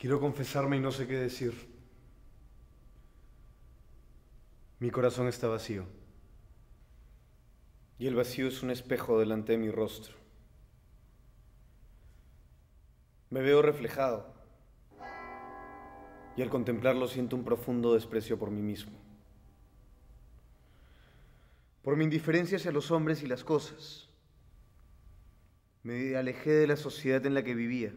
Quiero confesarme y no sé qué decir. Mi corazón está vacío. Y el vacío es un espejo delante de mi rostro. Me veo reflejado. Y al contemplarlo siento un profundo desprecio por mí mismo. Por mi indiferencia hacia los hombres y las cosas. Me alejé de la sociedad en la que vivía.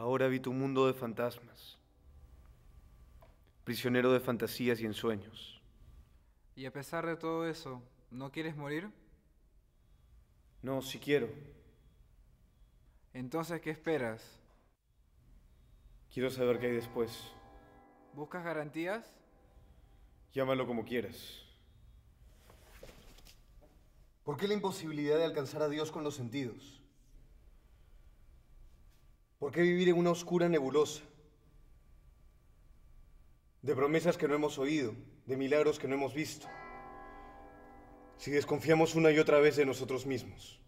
Ahora vi tu mundo de fantasmas, prisionero de fantasías y ensueños. ¿Y a pesar de todo eso, no quieres morir? No, si quiero. Entonces, ¿qué esperas? Quiero saber qué hay después. ¿Buscas garantías? Llámalo como quieras. ¿Por qué la imposibilidad de alcanzar a Dios con los sentidos? ¿Por qué vivir en una oscura nebulosa? De promesas que no hemos oído, de milagros que no hemos visto. Si desconfiamos una y otra vez de nosotros mismos.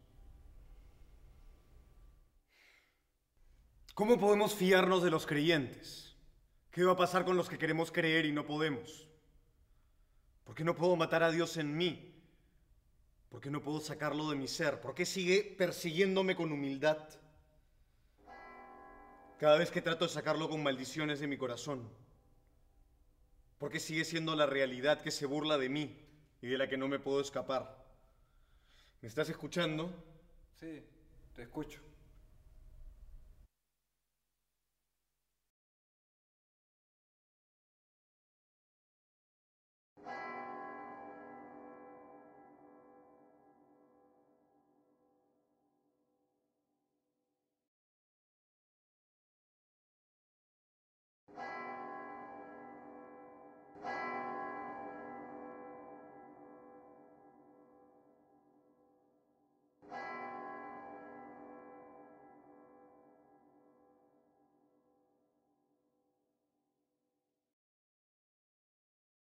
¿Cómo podemos fiarnos de los creyentes? ¿Qué va a pasar con los que queremos creer y no podemos? ¿Por qué no puedo matar a Dios en mí? ¿Por qué no puedo sacarlo de mi ser? ¿Por qué sigue persiguiéndome con humildad? cada vez que trato de sacarlo con maldiciones de mi corazón. Porque sigue siendo la realidad que se burla de mí y de la que no me puedo escapar. ¿Me estás escuchando? Sí, te escucho.